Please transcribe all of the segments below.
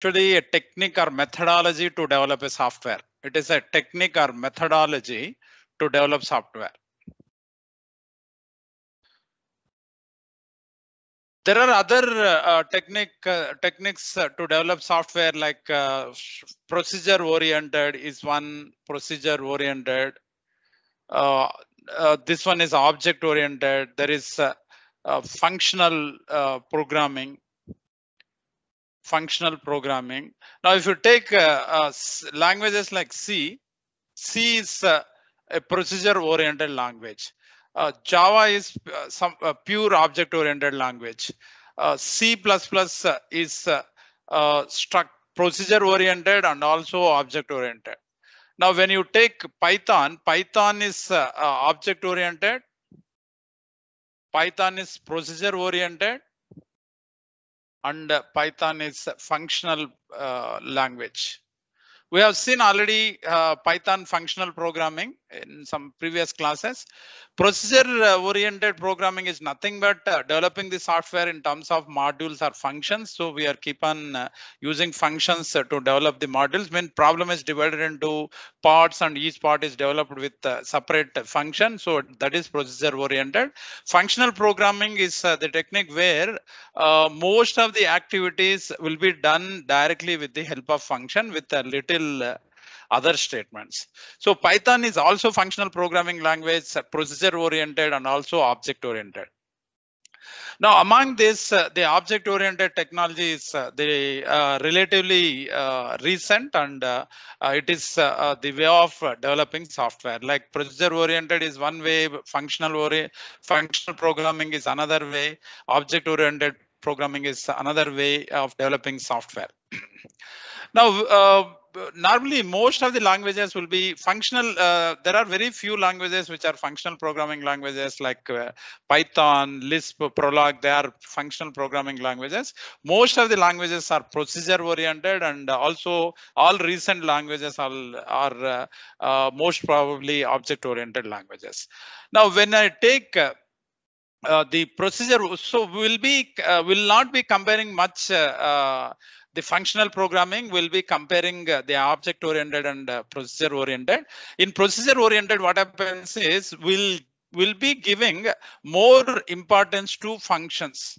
actually a technique or methodology to develop a software. It is a technique or methodology to develop software. There are other uh, technique, uh, techniques uh, to develop software like uh, procedure oriented is one procedure oriented. Uh, uh, this one is object oriented. There is functional programming functional programming. Now, if you take uh, uh, languages like C, C is uh, a procedure-oriented language. Uh, Java is uh, some uh, pure object-oriented language. C++ is procedure-oriented and also object-oriented. Now, when you take Python, Python is object-oriented. Python is procedure-oriented and Python is functional uh, language. We have seen already uh, Python functional programming in some previous classes. Procedure-oriented uh, programming is nothing but uh, developing the software in terms of modules or functions. So we are keep on uh, using functions to develop the modules. When problem is divided into parts and each part is developed with separate function. So that is procedure-oriented. Functional programming is the technique where uh, most of the activities will be done directly with the help of function with a little other statements. So Python is also functional programming language, procedure oriented and also object oriented. Now, among this, uh, the object-oriented technology is uh, the uh, relatively uh, recent, and uh, uh, it is the way of developing software. Like procedure-oriented is one way, functional functional programming is another way, object-oriented programming is another way of developing software. now, uh, normally most of the languages will be functional. Uh, there are very few languages which are functional programming languages like uh, Python, Lisp, Prolog. They are functional programming languages. Most of the languages are procedure oriented and also all recent languages are, are uh, uh most probably object oriented languages. Now, when I take uh, uh, the procedure so will be uh, will not be comparing much uh, uh the functional programming will be comparing uh, the object oriented and procedure oriented in procedure oriented what happens is will will be giving more importance to functions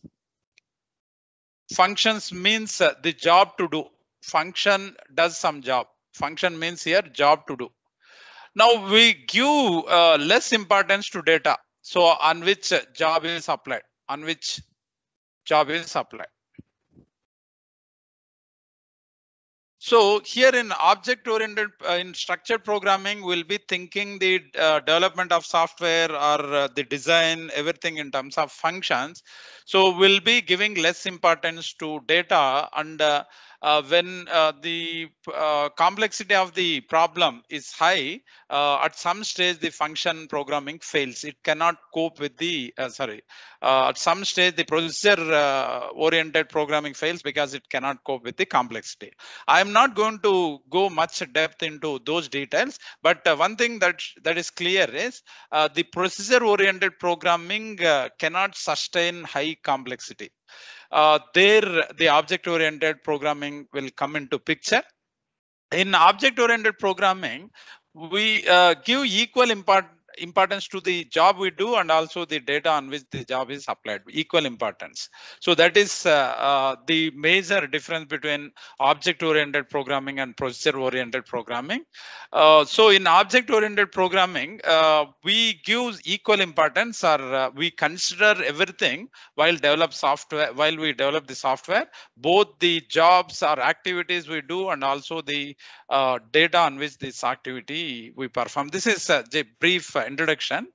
functions means the job to do function does some job function means here job to do now we give less importance to data so on which job is applied? On which job is applied? So here in object oriented uh, in structured programming, we'll be thinking the uh, development of software or uh, the design, everything in terms of functions. So we'll be giving less importance to data and uh, uh, when uh, the uh, complexity of the problem is high, uh, at some stage the function programming fails. It cannot cope with the, uh, sorry, uh, at some stage the procedure oriented programming fails because it cannot cope with the complexity. I am not going to go much depth into those details, but one thing that, that is clear is the procedure oriented programming cannot sustain high complexity uh, there the object oriented programming will come into picture in object oriented programming we uh, give equal importance importance to the job we do and also the data on which the job is applied, equal importance. So that is uh, uh, the major difference between object-oriented programming and procedure-oriented programming. Uh, so in object-oriented programming, we give equal importance or we consider everything while develop software, while we develop the software, both the jobs or activities we do and also the uh, data on which this activity we perform. This is a uh, brief uh, introduction.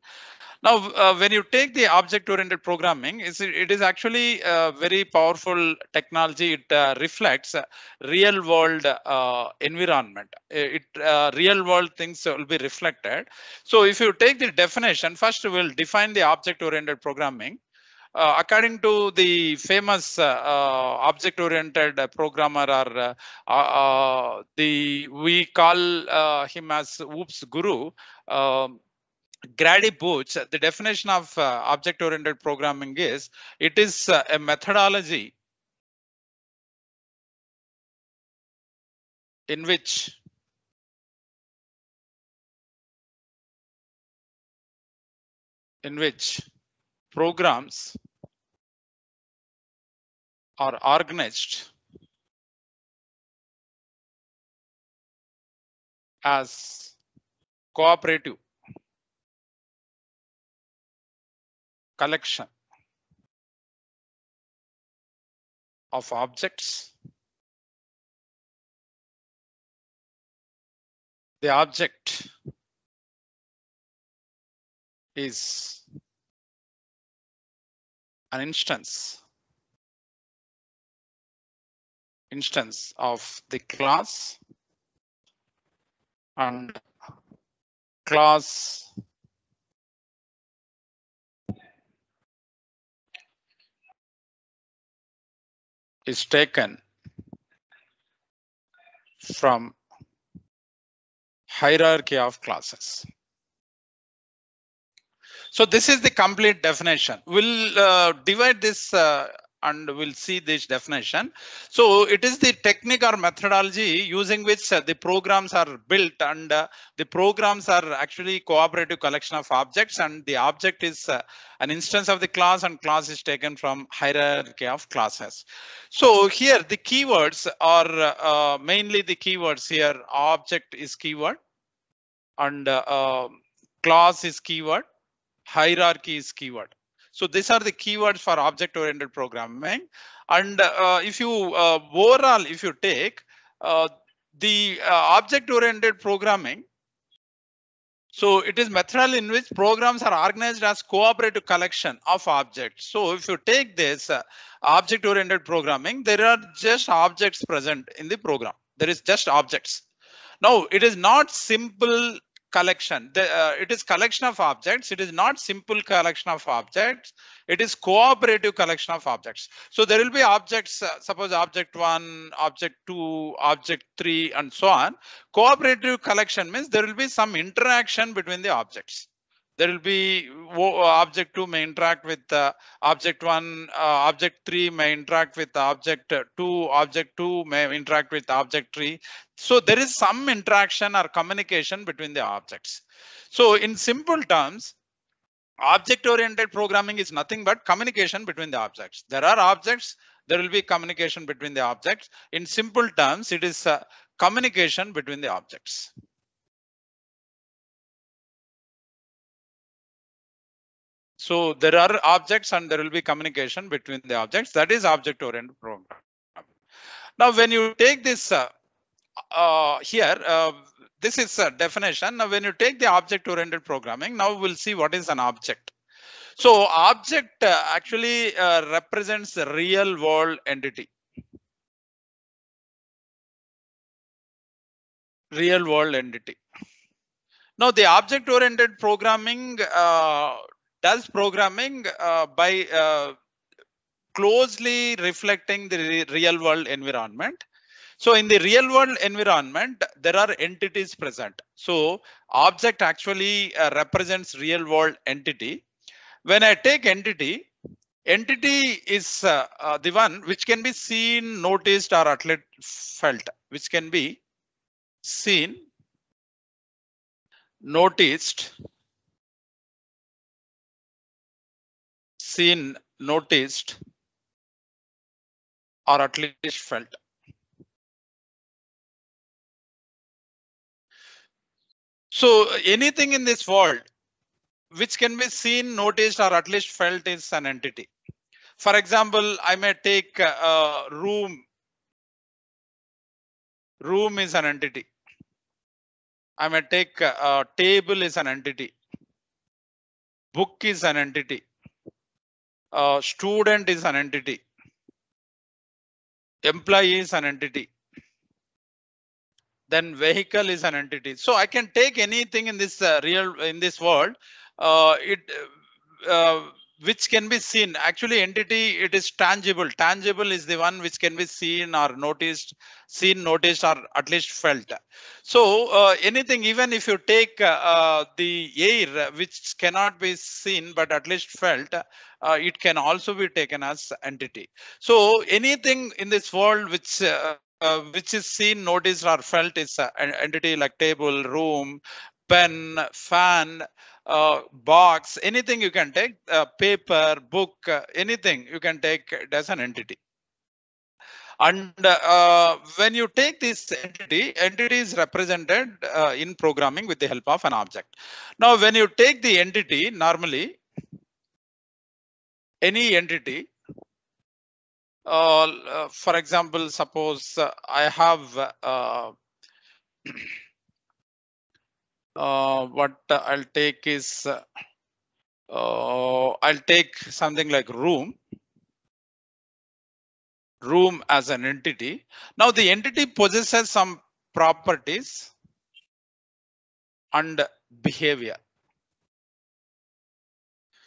Now, uh, when you take the object-oriented programming, it is actually a very powerful technology. It uh, reflects real-world uh, environment. It real-world things will be reflected. So, if you take the definition, first we'll define the object-oriented programming. Uh, according to the famous uh, uh, object-oriented programmer, or uh, the we call him as Oops Guru. Um, Grady Booch, the definition of object-oriented programming is it is a methodology in which in which programs are organized as cooperative collection of objects. The object is an instance instance of the class and class is taken from hierarchy of classes. So this is the complete definition. We'll uh, divide this uh, and we'll see this definition. So it is the technique or methodology using which uh, the programs are built and uh, the programs are actually cooperative collection of objects and the object is uh, an instance of the class and class is taken from hierarchy of classes. So here the keywords are uh, mainly the keywords here object is keyword and uh, um, class is keyword hierarchy is keyword. So these are the keywords for object-oriented programming. And uh, if you uh, overall, if you take uh, the uh, object-oriented programming, so it is method in which programs are organized as cooperative collection of objects. So if you take this uh, object-oriented programming, there are just objects present in the program. There is just objects. Now it is not simple collection. The, uh, it is collection of objects. It is not simple collection of objects. It is cooperative collection of objects. So there will be objects, uh, suppose object one, object two, object three, and so on. Cooperative collection means there will be some interaction between the objects there will be object 2 may interact with uh, object 1 uh, object 3 may interact with object 2 object 2 may interact with object 3 so there is some interaction or communication between the objects so in simple terms object oriented programming is nothing but communication between the objects there are objects there will be communication between the objects in simple terms it is uh, communication between the objects So there are objects and there will be communication between the objects. That is object-oriented program. Now, when you take this uh, uh, here, uh, this is a definition. Now, when you take the object-oriented programming, now we'll see what is an object. So object uh, actually uh, represents the real world entity. Real world entity. Now, the object-oriented programming uh, does programming uh, by uh, closely reflecting the re real world environment. So in the real world environment, there are entities present. So object actually uh, represents real world entity. When I take entity, entity is uh, uh, the one which can be seen, noticed or at least felt, which can be seen, noticed seen, noticed, or at least felt. So anything in this world which can be seen, noticed, or at least felt is an entity. For example, I may take a room. Room is an entity. I may take a table is an entity. Book is an entity uh, student is an entity employee is an entity then vehicle is an entity so i can take anything in this uh, real in this world uh, it uh, which can be seen actually entity it is tangible tangible is the one which can be seen or noticed seen noticed or at least felt so uh, anything even if you take uh, uh the air which cannot be seen but at least felt uh, it can also be taken as entity so anything in this world which uh, uh, which is seen, noticed, or felt is an entity like table, room, pen, fan, uh, box, anything you can take, uh, paper, book, uh, anything you can take it as an entity. And uh, when you take this entity, entity is represented uh, in programming with the help of an object. Now, when you take the entity, normally any entity, for example, suppose I have uh, what I'll take is uh, I'll take something like room room as an entity. Now the entity possesses some properties and behavior.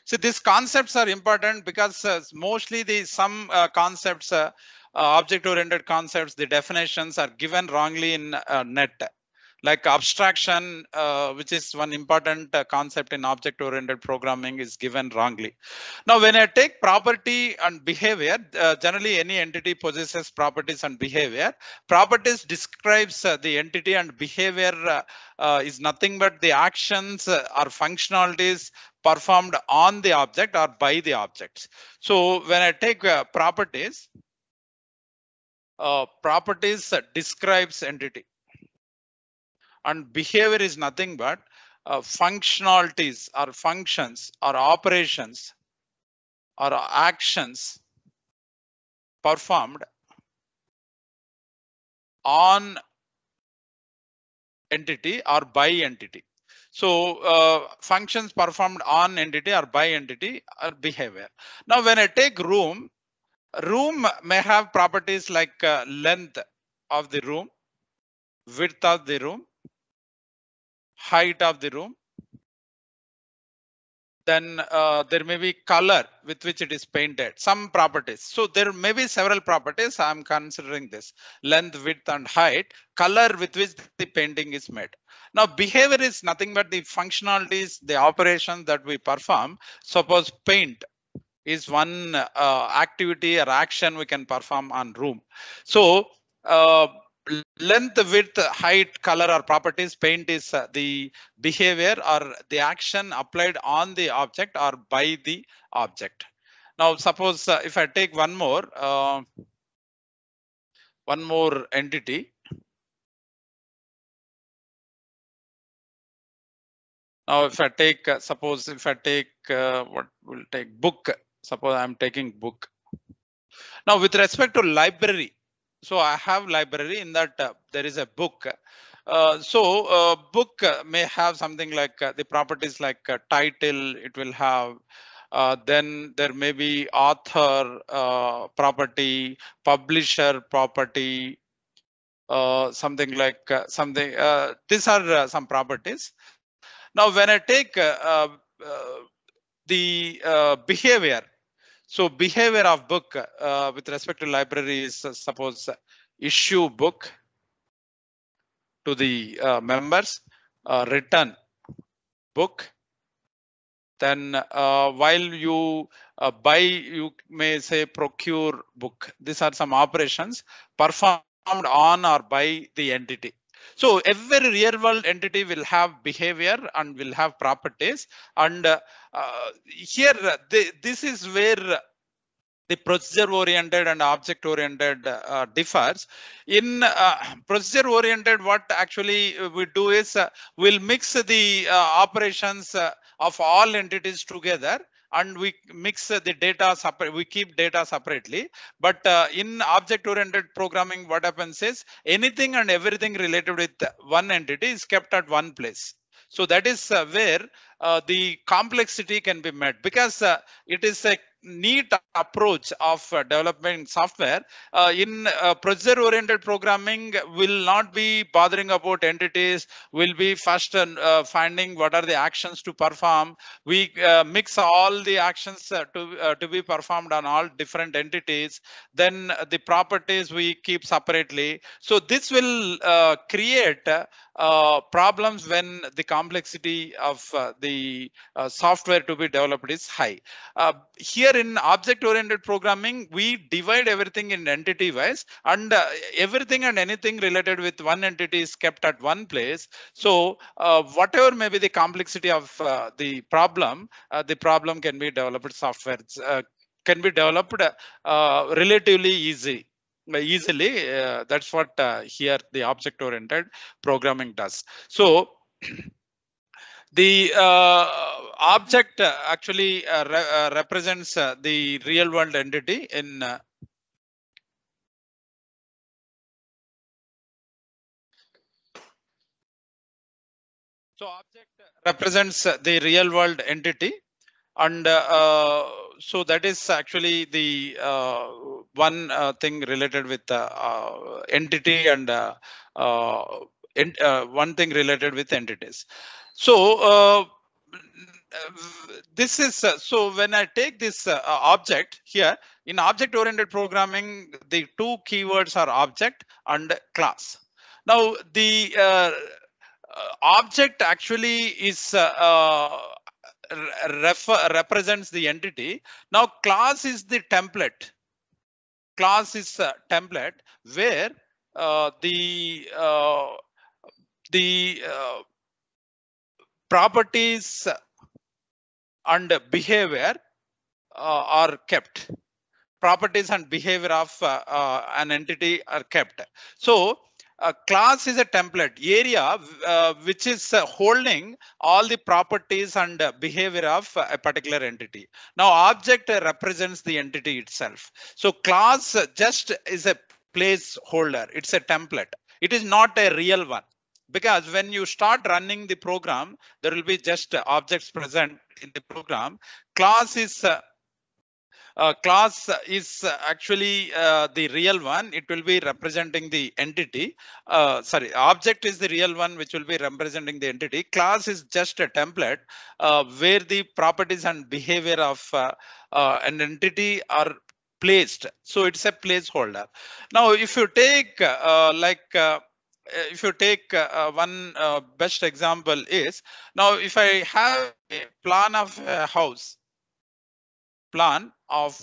So these concepts are important because uh, mostly the some uh, concepts, uh, object-oriented concepts, the definitions are given wrongly in uh, net like abstraction, uh, which is one important uh, concept in object-oriented programming is given wrongly. Now, when I take property and behavior, uh, generally any entity possesses properties and behavior. Properties describes uh, the entity and behavior uh, uh, is nothing but the actions or functionalities performed on the object or by the objects. So when I take properties, properties describes entity and behavior is nothing but uh, functionalities or functions or operations or actions performed on entity or by entity. So uh, functions performed on entity or by entity or behavior. Now when I take room, room may have properties like uh, length of the room, width of the room, height of the room then uh, there may be color with which it is painted some properties so there may be several properties i'm considering this length width and height color with which the painting is made now behavior is nothing but the functionalities the operations that we perform suppose paint is one uh, activity or action we can perform on room so uh, length width height color or properties paint is uh, the behavior or the action applied on the object or by the object now suppose uh, if i take one more uh, one more entity now if i take uh, suppose if i take uh, what will take book suppose i'm taking book now with respect to library so I have library in that uh, There is a book. Uh, so uh, book may have something like uh, the properties like uh, title it will have uh, then there may be author property publisher property something like something these are some properties now when i take the behavior so behavior of book uh, with respect to library is uh, suppose uh, issue book to the uh, members, uh, return book. Then uh, while you buy, you may say procure book. These are some operations performed on or by the entity. So every real world entity will have behavior and will have properties. And uh, uh, here, the, this is where the procedure oriented and object oriented uh, differs in uh, procedure oriented what actually we do is uh, we'll mix the uh, operations uh, of all entities together and we mix the data separate we keep data separately but uh, in object oriented programming what happens is anything and everything related with one entity is kept at one place so that is uh, where uh, the complexity can be met because uh, it is a neat approach of uh, development software uh, in uh, procedure oriented programming will not be bothering about entities will be first uh, uh, finding what are the actions to perform we mix all the actions to to be performed on all different entities then the properties we keep separately so this will create problems when the complexity of the the uh, software to be developed is high. Uh, here in object-oriented programming, we divide everything in entity-wise, and uh, everything and anything related with one entity is kept at one place. So whatever may be the complexity of the problem, the problem can be developed software can be developed uh, relatively easy easily uh, that's what uh, here the object oriented programming does so the uh, object uh, actually uh, re uh, represents the real world entity in So object represents the real world entity and uh, so that is actually the uh, one uh, thing related with entity and one thing related with entities. So uh, this is uh, so when I take this uh, object here in object oriented programming, the two keywords are object and class. Now the uh, uh object actually is uh, represents the entity. Now class is the template. Class is a template where the the properties and behavior uh, are kept properties and behavior of uh, uh, an entity are kept so a class is a template area uh, which is uh, holding all the properties and uh, behavior of a particular entity now object represents the entity itself so class just is a placeholder it's a template it is not a real one because when you start running the program, there will be just objects present in the program. Class is uh, uh, class is actually uh, the real one. It will be representing the entity. Uh, sorry, object is the real one which will be representing the entity. Class is just a template uh, where the properties and behavior of uh, uh, an entity are placed. So it's a placeholder. Now, if you take like uh, if you take uh, uh, one uh, best example is now if I have a plan of a house, plan of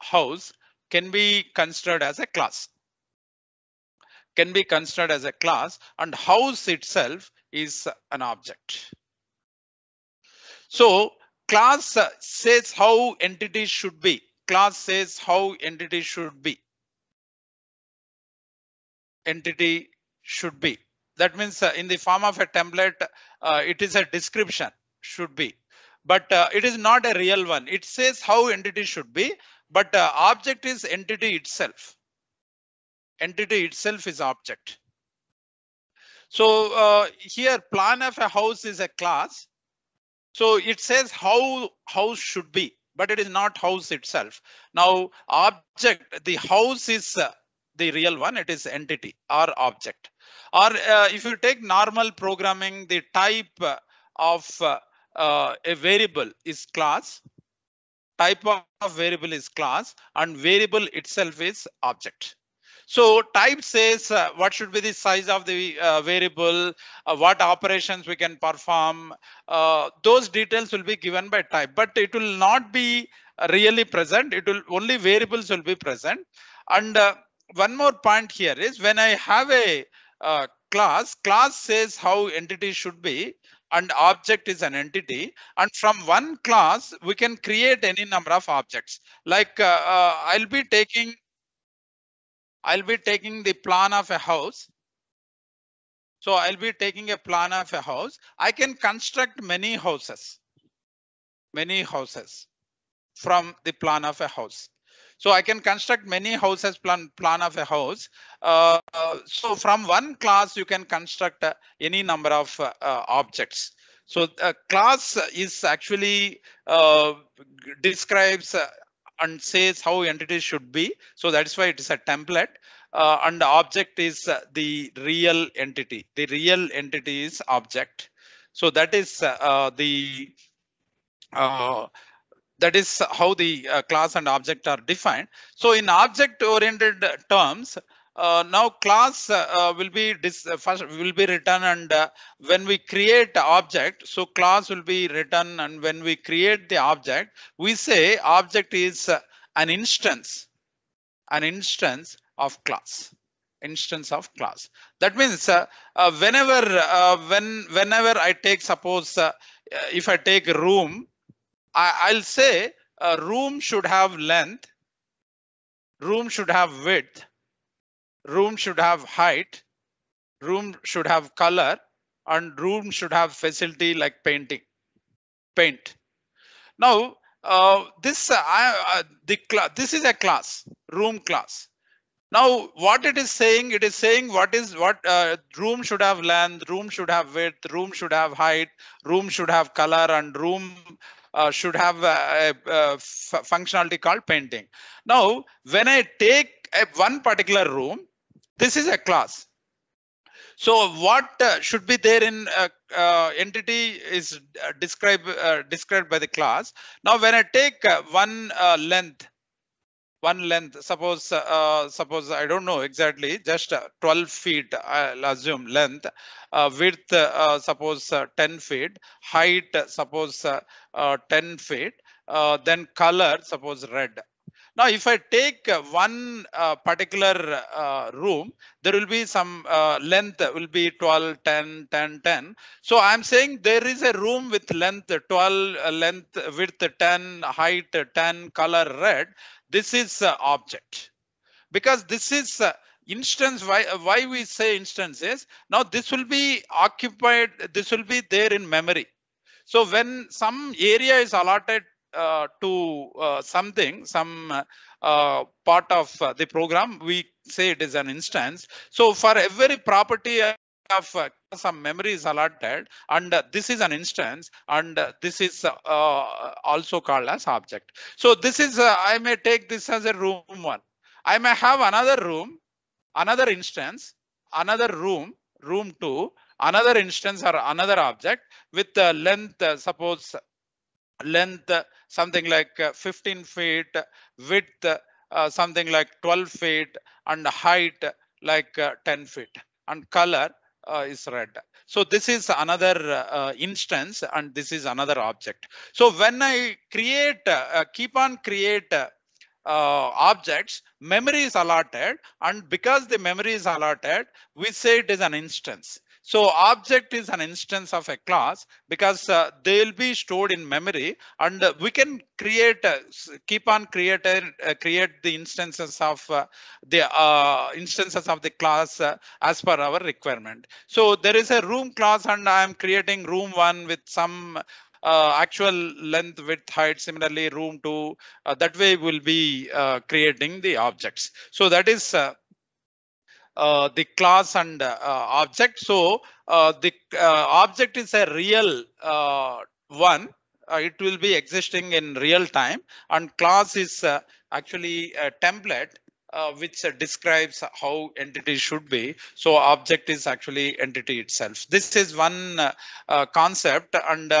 house can be considered as a class. Can be considered as a class and house itself is an object. So class uh, says how entities should be. Class says how entities should be entity should be. That means uh, in the form of a template, uh, it is a description, should be. But uh, it is not a real one. It says how entity should be, but uh, object is entity itself. Entity itself is object. So uh, here plan of a house is a class. So it says how house should be, but it is not house itself. Now object, the house is uh, the real one it is entity or object or uh, if you take normal programming the type of uh, uh, a variable is class type of variable is class and variable itself is object so type says uh, what should be the size of the uh, variable, uh, what operations we can perform. Uh, those details will be given by type, but it will not be really present. It will only variables will be present. And uh, one more point here is when I have a uh, class, class says how entity should be and object is an entity and from one class we can create any number of objects like uh, uh, I'll be taking I'll be taking the plan of a house. So I'll be taking a plan of a house. I can construct many houses, many houses from the plan of a house. So I can construct many houses plan plan of a house. Uh, so from one class you can construct uh, any number of uh, objects. So uh, class is actually describes and says how entities should be. So that's why it is a template. Uh, and the object is uh, the real entity. The real entity is object. So that is uh, the that is how the uh, class and object are defined. So in object oriented terms, uh, now class uh, uh will be dis uh, first will be written and uh, when we create object, so class will be written and when we create the object, we say object is an instance, an instance of class instance of class that means whenever when whenever i take suppose if i take room I, will say a room should have length, room should have width, room should have height, room should have color, and room should have facility like painting, paint. Now, uh, this uh, uh, the This is a class, room class. Now, what it is saying, it is saying what is what uh, room should have length, room should have width, room should have height, room should have color, and room uh, should have a, a, a functionality called painting. Now, when I take a, one particular room, this is a class. So what uh, should be there in uh, uh, entity is uh, described uh, described by the class. Now when I take one length one length, suppose, uh, suppose I don't know exactly, just uh, 12 feet, I'll assume length, uh, width, uh, suppose 10 feet, height, suppose 10 feet, then color, suppose red. Now, if I take uh, one uh, particular uh, room, there will be some uh, length will be 12, 10, 10, 10. So I'm saying there is a room with length 12, uh, length, width 10, height 10, color red. This is uh, object because this is instance why why we say instances? now this will be occupied this will be there in memory so when some area is allotted uh, to uh, something, some uh, part of uh, the program, we say it is an instance. So for every property of uh, some memory is allotted and this is an instance and this is also called as object. So this is, I may take this as a room one. I may have another room, another instance, another room, room two, another instance or another object with the length, suppose length something like uh, 15 feet, width uh, something like 12 feet, and height like uh, 10 feet, and color uh, is red. So this is another uh, instance and this is another object. So when I create, uh, keep on create objects, memory is allotted and because the memory is allotted, we say it is an instance. So object is an instance of a class because uh, they'll be stored in memory and uh, we can create, uh, keep on creating, uh, create the instances of uh, the uh, instances of the class as per our requirement. So there is a room class and I'm creating room one with some uh, actual length width height similarly room two. uh, that way we'll be uh, creating the objects so that is uh, the class and uh, object. So uh, the uh, object is a real uh, one. it will be existing in real time and class is actually a template which describes how entity should be. So object is actually entity itself. This is one concept and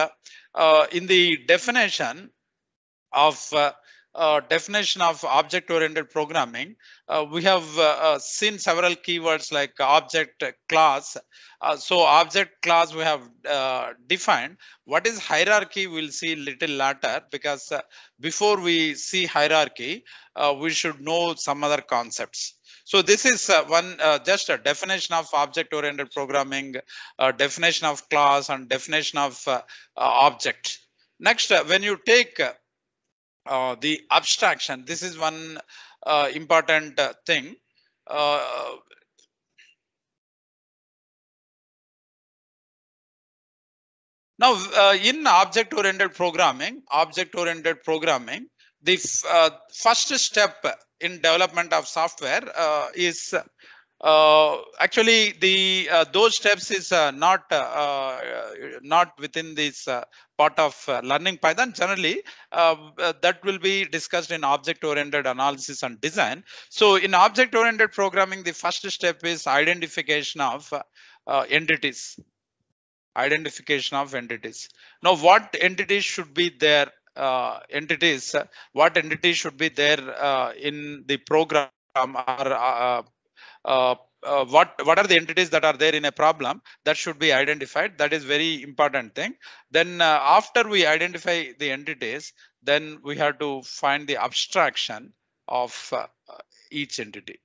in the definition of uh, definition of object oriented programming, uh, we have uh, uh, seen several keywords like object class. Uh, so object class we have defined. What is hierarchy we'll see little later because before we see hierarchy, we should know some other concepts. So this is one just a definition of object oriented programming, definition of class and definition of object. Next, when you take uh, the abstraction. This is one uh, important uh, thing. Uh, now, uh, in object-oriented programming, object-oriented programming, the first step in development of software is uh, actually, the uh, those steps is uh, not uh, uh, not within this uh, part of learning Python. Generally, that will be discussed in object-oriented analysis and design. So, in object-oriented programming, the first step is identification of entities. Identification of entities. Now, what entities should be there? entities. what entities should be there in the program? or uh, uh, what what are the entities that are there in a problem that should be identified that is very important thing then uh, after we identify the entities then we have to find the abstraction of uh, each entity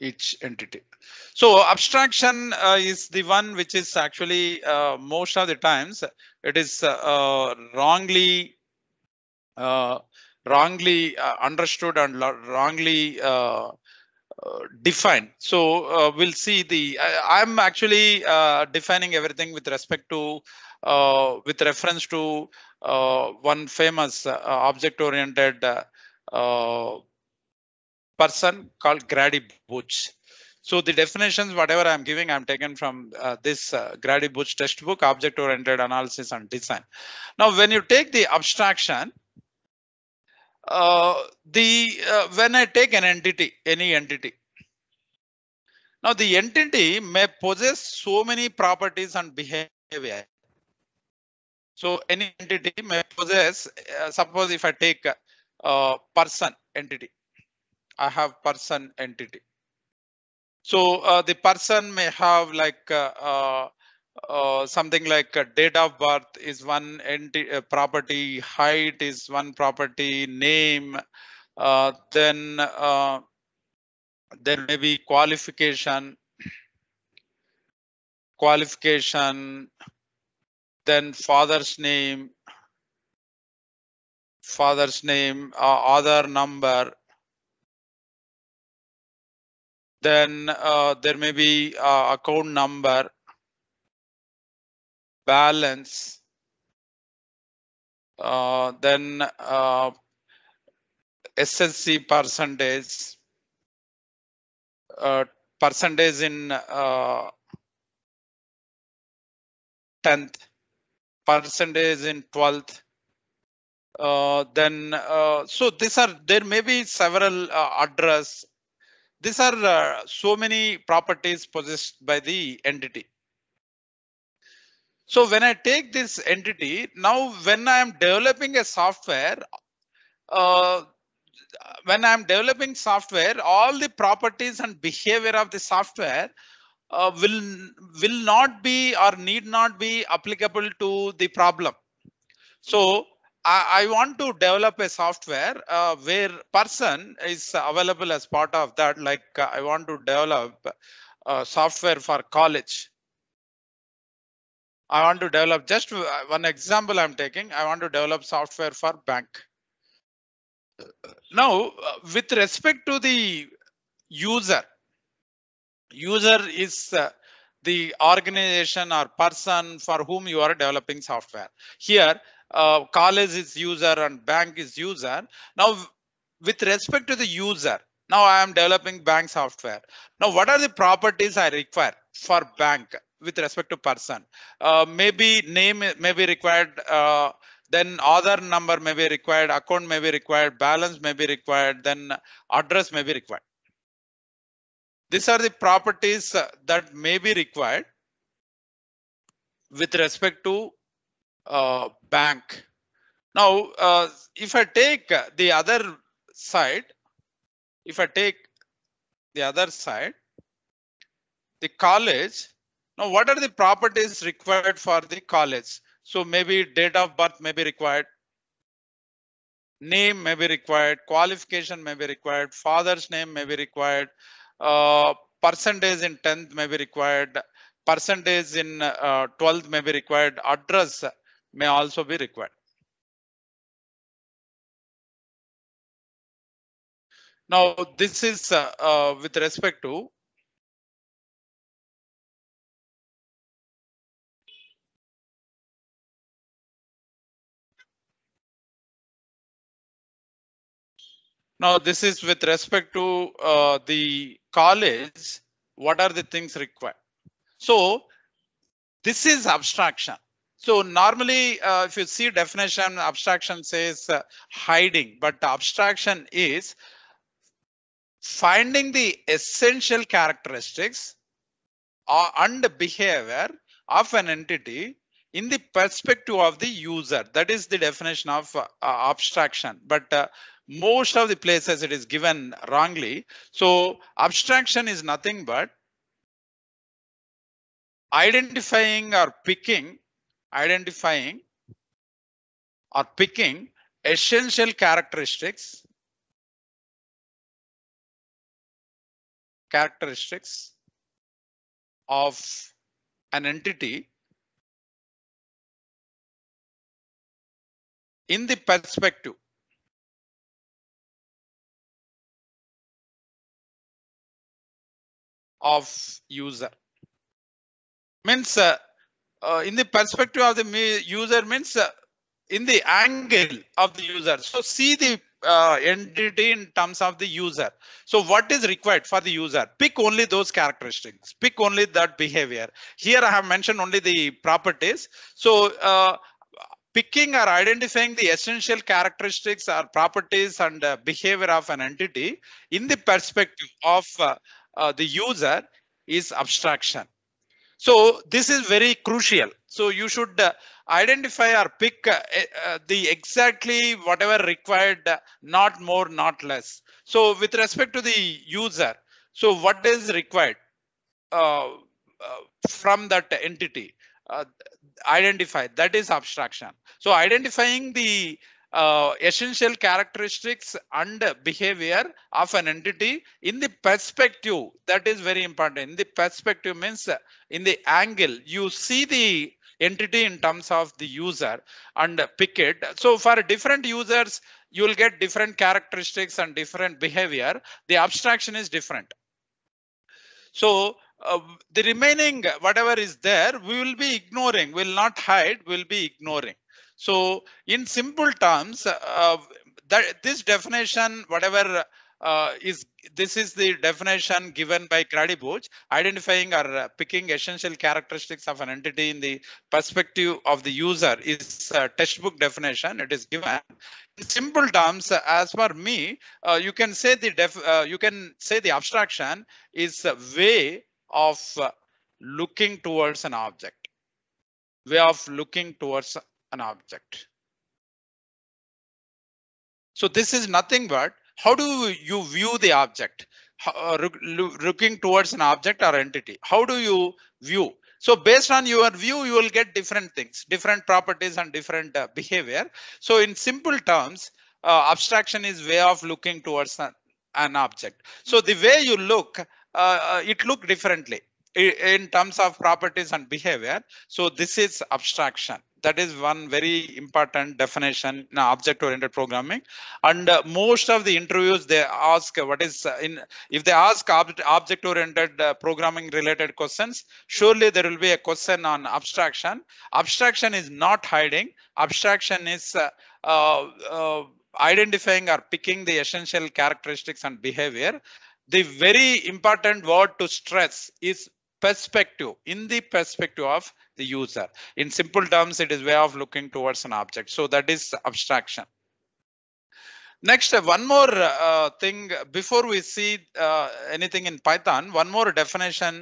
each entity so abstraction uh, is the one which is actually uh, most of the times it is wrongly wrongly uh, understood and wrongly uh, uh, defined. So we'll see the, I, am actually defining everything with respect to, with reference to one famous object-oriented person called Grady Booch. So the definitions, whatever I'm giving, I'm taken from uh, this uh, Grady Butch textbook, Object-Oriented Analysis and Design. Now, when you take the abstraction, uh, the uh, when I take an entity, any entity. Now the entity may possess so many properties and behavior. So any entity may possess, uh, suppose if I take a, uh, person entity, I have person entity. So uh, the person may have like uh, uh, something like uh, date of birth is one enti- uh, property, height is one property, name, uh, then uh, then maybe qualification, qualification, then father's name, father's name, uh, other number. Then there may be account number balance, uh, then uh, SSC percentage, uh, percentage in 10th, uh, percentage in 12th, uh, then uh, so these are there may be several address these are uh, so many properties possessed by the entity so when I take this entity, now when I am developing a software, uh, when I'm developing software, all the properties and behavior of the software uh, will will not be or need not be applicable to the problem. So I, I want to develop a software uh, where person is available as part of that. Like uh, I want to develop uh, software for college. I want to develop just uh, one example I'm taking. I want to develop software for bank. Now, uh, with respect to the user, user is uh, the organization or person for whom you are developing software. Here, uh, college is user and bank is user. Now, with respect to the user, now I am developing bank software. Now, what are the properties I require for bank? with respect to person. Uh, maybe name may be required, uh, then other number may be required, account may be required, balance may be required, then address may be required. These are the properties uh, that may be required with respect to uh, bank. Now, uh, if I take the other side, if I take the other side, the college, now, what are the properties required for the college? So maybe date of birth may be required. Name may be required. Qualification may be required. Father's name may be required. Uh, percentage in 10th may be required. Percentage in uh, 12th may be required. Address may also be required. Now, this is uh, uh with respect to Now, this is with respect to uh, the college, what are the things required? So this is abstraction. So normally, uh, if you see definition, abstraction says uh, hiding, but abstraction is finding the essential characteristics uh, and behavior of an entity in the perspective of the user. That is the definition of uh, abstraction. But uh, most of the places it is given wrongly. So abstraction is nothing but identifying or picking, identifying or picking essential characteristics characteristics of an entity in the perspective of user means uh, uh, in the perspective of the user means uh, in the angle of the user so see the uh, entity in terms of the user so what is required for the user pick only those characteristics pick only that behavior here i have mentioned only the properties so uh, picking or identifying the essential characteristics or properties and uh, behavior of an entity in the perspective of uh, uh, the user is abstraction. So this is very crucial. So you should uh, identify or pick uh, uh, the exactly whatever required, not more, not less. So with respect to the user, so what is required from that entity? identify that is abstraction so identifying the uh, essential characteristics and behavior of an entity in the perspective that is very important in the perspective means in the angle you see the entity in terms of the user and pick it so for different users you will get different characteristics and different behavior the abstraction is different so uh, the remaining whatever is there, we will be ignoring, will not hide, will be ignoring. So in simple terms, uh, that this definition, whatever uh, is this is the definition given by Kradibuch, identifying or uh, picking essential characteristics of an entity in the perspective of the user is a textbook definition. It is given in simple terms. As for me, uh, you can say the def, uh, you can say the abstraction is a way of uh, looking towards an object way of looking towards an object so this is nothing but how do you view the object uh, looking towards an object or entity how do you view so based on your view you will get different things different properties and different uh, behavior so in simple terms uh, abstraction is way of looking towards an, an object so the way you look uh, uh, it look differently in terms of properties and behavior. So this is abstraction. That is one very important definition in object-oriented programming. And uh, most of the interviews they ask uh, what is uh, in if they ask ob object-oriented uh, programming related questions, surely there will be a question on abstraction. Abstraction is not hiding. Abstraction is uh, identifying or picking the essential characteristics and behavior the very important word to stress is perspective in the perspective of the user in simple terms it is way of looking towards an object so that is abstraction next one more uh, thing before we see uh, anything in python one more definition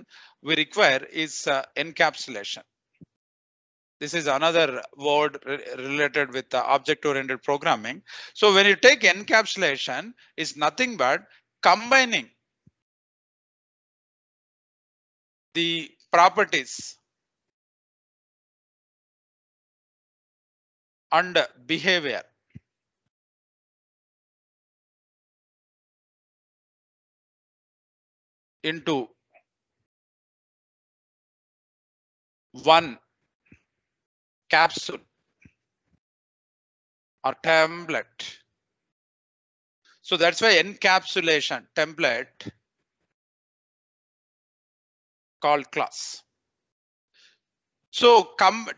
we require is uh, encapsulation this is another word re related with uh, object oriented programming so when you take encapsulation is nothing but combining the properties and behavior into one capsule or template. So that's why encapsulation template called class. So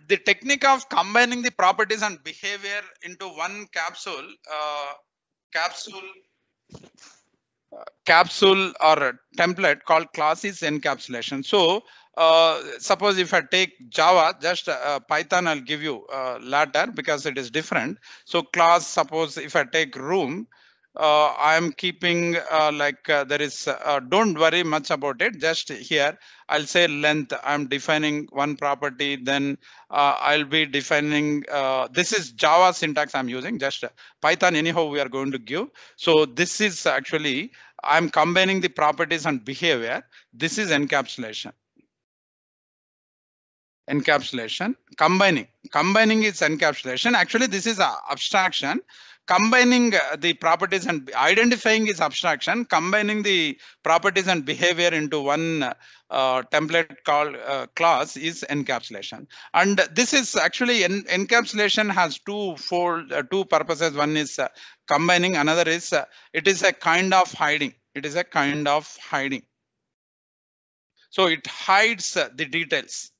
the technique of combining the properties and behavior into one capsule, uh, capsule, uh, capsule or template called class is encapsulation. So uh, suppose if I take Java, just uh, Python, I'll give you uh, later because it is different. So class, suppose if I take room, uh, I'm keeping uh, like uh, there is, uh, don't worry much about it. Just here, I'll say length. I'm defining one property, then uh, I'll be defining, uh, this is Java syntax I'm using, just Python anyhow we are going to give. So this is actually, I'm combining the properties and behavior. This is encapsulation encapsulation combining combining is encapsulation actually this is abstraction combining uh, the properties and identifying is abstraction, combining the properties and behavior into one uh, uh template called uh, class is encapsulation. And this is actually en encapsulation has two fold, uh, two purposes. One is uh, combining, another is it is a kind of hiding. It is a kind of hiding. So it hides the details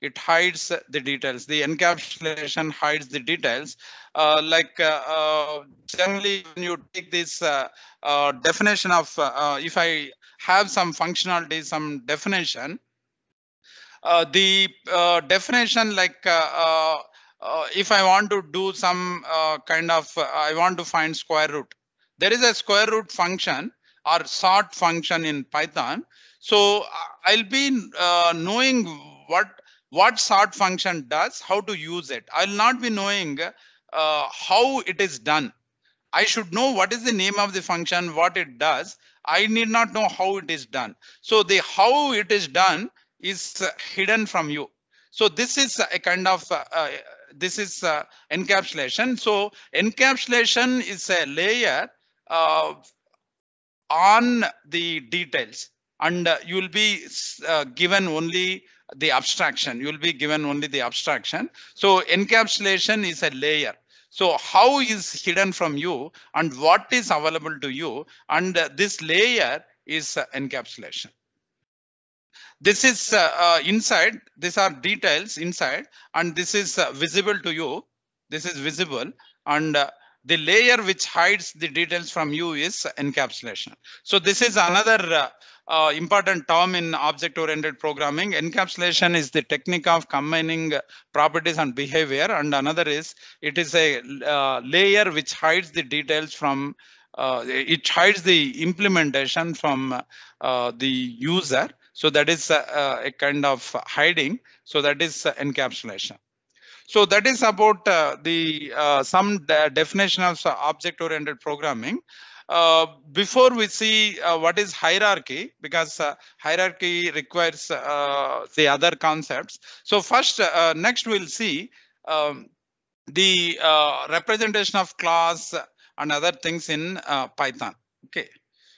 it hides the details. The encapsulation hides the details. Uh, like uh, uh, generally when you take this uh, uh, definition of, uh, if I have some functionality, some definition, the definition like if I want to do some kind of, I want to find square root. There is a square root function or sort function in Python. So I'll be knowing what what sort function does, how to use it. I'll not be knowing uh, how it is done. I should know what is the name of the function, what it does. I need not know how it is done. So the how it is done is hidden from you. So this is a kind of uh, uh, this is uh, encapsulation. So encapsulation is a layer uh, on the details and uh, you will be uh, given only the abstraction. You will be given only the abstraction. So encapsulation is a layer. So how is hidden from you and what is available to you and uh, this layer is encapsulation. This is uh, uh, inside, these are details inside and this is uh, visible to you. This is visible and the layer which hides the details from you is encapsulation. So this is another uh, important term in object-oriented programming. Encapsulation is the technique of combining properties and behavior, and another is it is a uh, layer which hides the details from uh, it hides the implementation from uh, the user. So that is a, uh, uh, a, kind of hiding. So that is encapsulation. So that is about the some de definition of object-oriented programming. Uh, before we see uh, what is hierarchy, because uh, hierarchy requires uh, the other concepts. So first, uh, next we'll see um, the representation of class and other things in Python. Okay,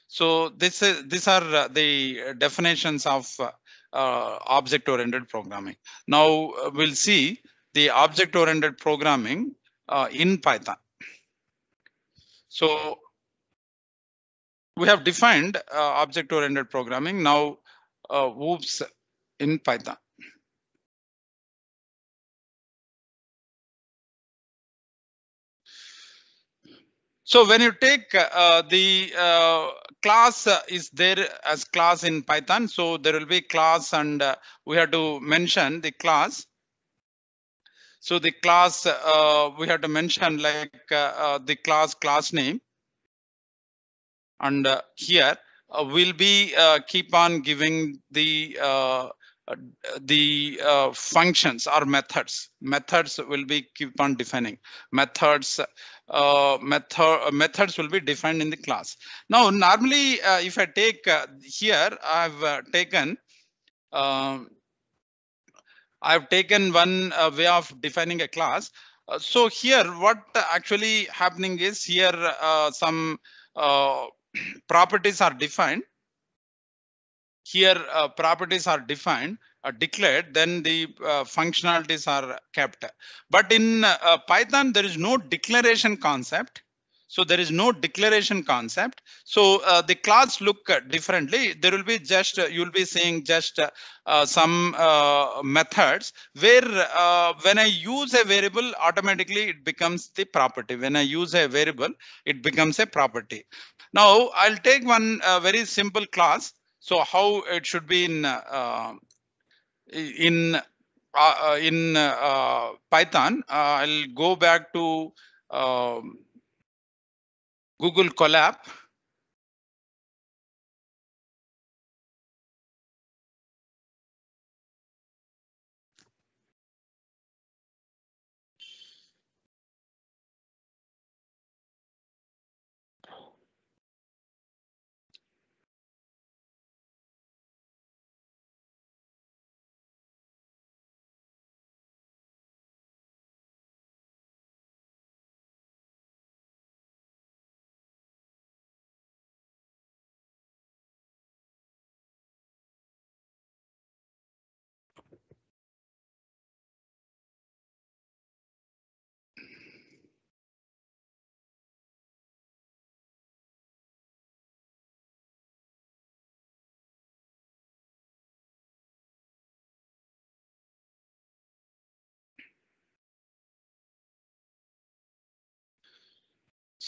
so this is these are the definitions of object-oriented programming. Now we'll see the object-oriented programming in Python. So we have defined uh, object oriented programming now uh, whoops in python so when you take uh, the uh, class is there as class in python so there will be class and uh, we have to mention the class so the class uh, we have to mention like uh, the class class name and uh, here uh, we'll be uh, keep on giving the the functions or methods. Methods will be keep on defining. Methods uh, method uh, methods will be defined in the class. Now, normally, uh, if I take here, I've taken um, I've taken one way of defining a class. so here, what actually happening is here some properties are defined here uh, properties are defined uh, declared then the uh, functionalities are kept but in uh, python there is no declaration concept so there is no declaration concept. So uh, the class look uh, differently. There will be just, uh, you'll be seeing just uh, uh some uh, methods where when I use a variable, automatically it becomes the property. When I use a variable, it becomes a property. Now I'll take one very simple class. So how it should be in, in, in Python, I'll go back to um, Google Colab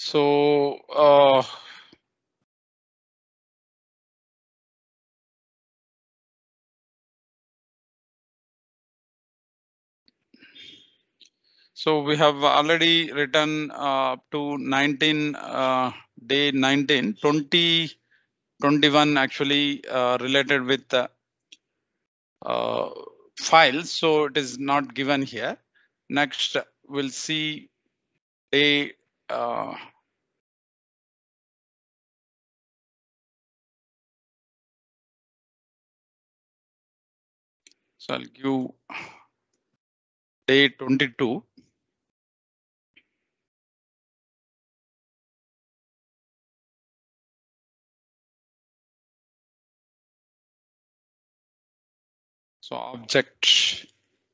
So, uh, so we have already written uh, to 19 uh, day 19, 20, 21 actually uh, related with the uh, uh, files. So it is not given here. Next, we'll see day So I'll give day 22. So object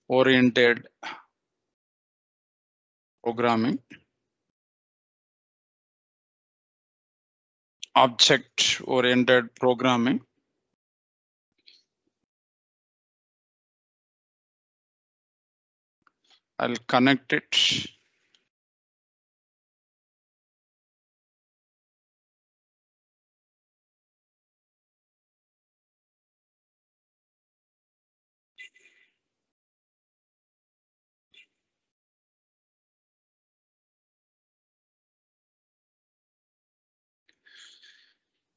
oriented programming. Object oriented programming. I'll connect it.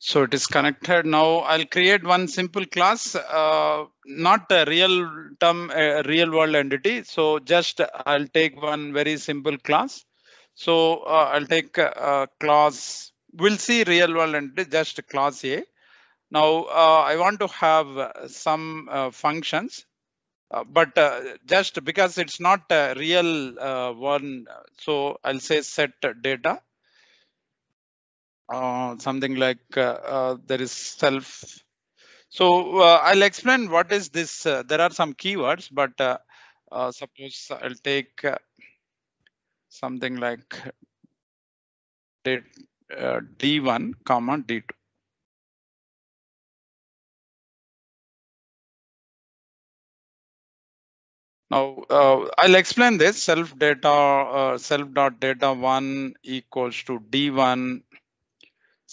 So it is connected. Now I'll create one simple class, uh, not a real term, a real world entity. So just I'll take one very simple class. So uh, I'll take uh, a, class. We'll see real world entity, just class A. Now uh, I want to have some uh, functions, uh, but just because it's not a real one, so I'll say set data uh, something like uh, uh, there is self. So uh, I'll explain what is this. there are some keywords, but suppose I'll take something like D1, comma D2. Now uh, I'll explain this self data uh, self dot data one equals to d1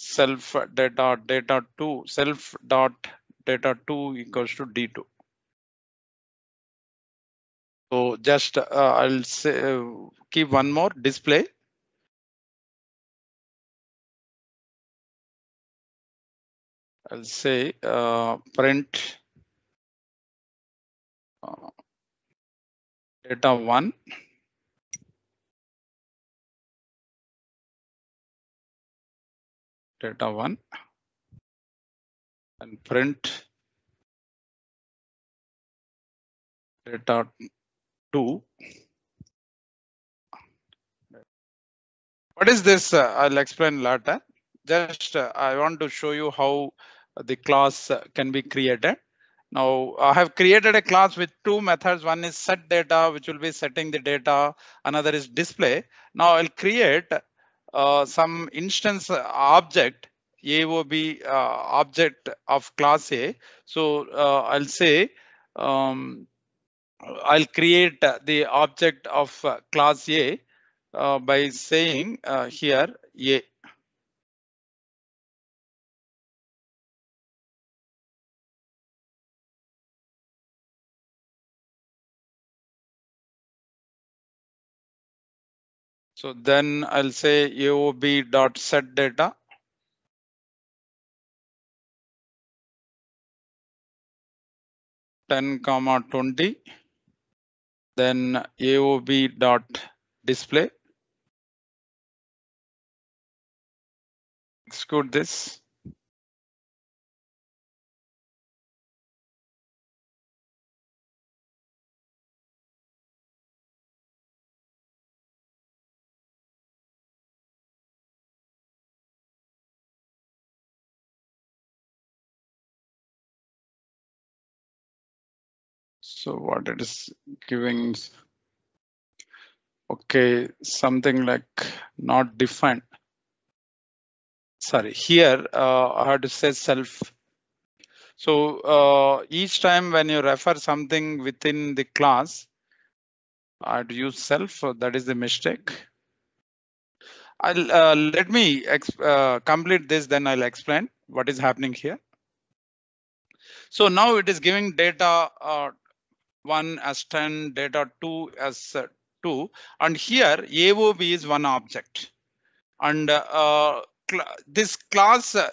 self data data 2 self dot data 2 equals to d2 so just uh, i'll say uh, keep one more display i'll say uh, print uh, data 1 data one and print data two. What is this? Uh, I'll explain later. Just uh, I want to show you how the class uh, can be created. Now I have created a class with two methods. One is set data, which will be setting the data. Another is display. Now I'll create uh, some instance uh, object AOB uh, object of class A. So uh, I'll say um, I'll create the object of uh, class A by saying here A. So then I'll say AOB dot set data. Ten comma twenty. Then AOB dot display. Exclude this. So what it is giving, okay, something like not defined. Sorry, here uh, I had to say self. So uh, each time when you refer something within the class, I would use self, that is the mistake. I'll uh, let me uh, complete this, then I'll explain what is happening here. So now it is giving data uh, 1 as 10, data 2 as uh, 2. And here AOB is one object. And uh, cl this class uh,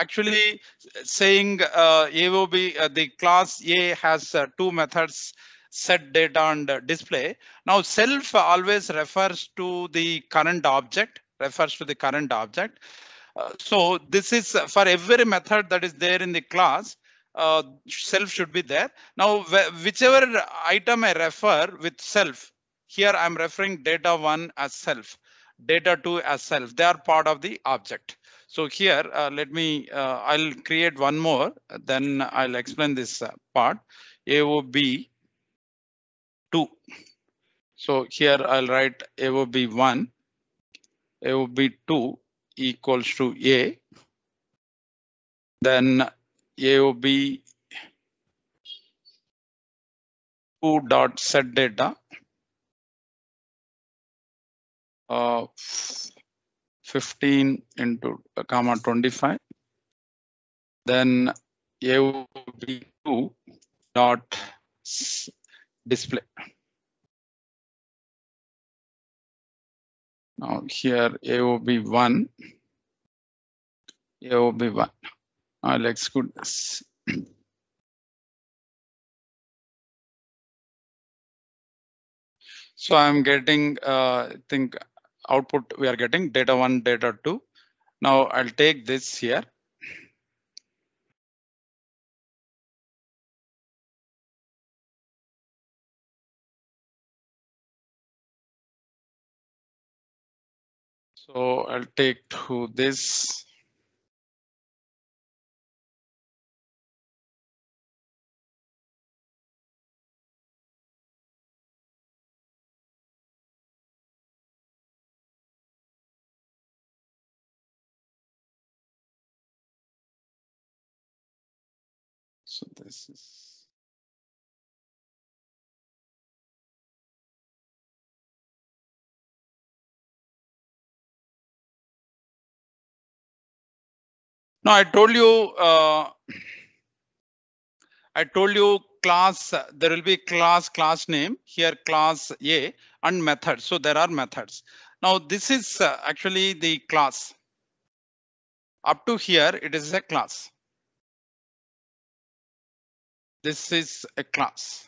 actually saying AOB, the class A has two methods set data and display. Now self always refers to the current object, refers to the current object. Uh, so this is for every method that is there in the class, uh, self should be there. Now, whichever item I refer with self, here I'm referring data one as self, data two as self. They are part of the object. So here, uh, let me, uh, I'll create one more, then I'll explain this uh, part. AOB two. So here I'll write AOB one, AOB two equals to A. Then AOB 2 dot set data uh, 15 into uh, comma 25 then AOB 2 dot display now here AOB 1 AOB 1 Alex, goodness. so I'm getting, uh, I think output we are getting data one, data two. Now I'll take this here. So I'll take to this So this is. Now I told you, uh, I told you class, there will be class, class name here, class A and method. So there are methods. Now this is uh, actually the class. Up to here, it is a class. This is a class.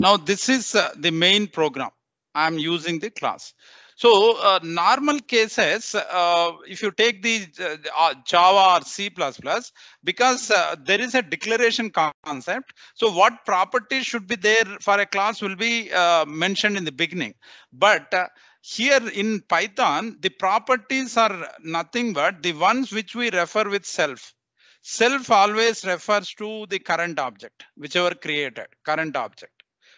Now this is uh, the main program. I'm using the class. So uh, normal cases, uh, if you take the uh, Java or C++, because uh, there is a declaration concept, so what properties should be there for a class will be uh, mentioned in the beginning. But uh, here in Python, the properties are nothing but the ones which we refer with self. Self always refers to the current object, whichever created, current object.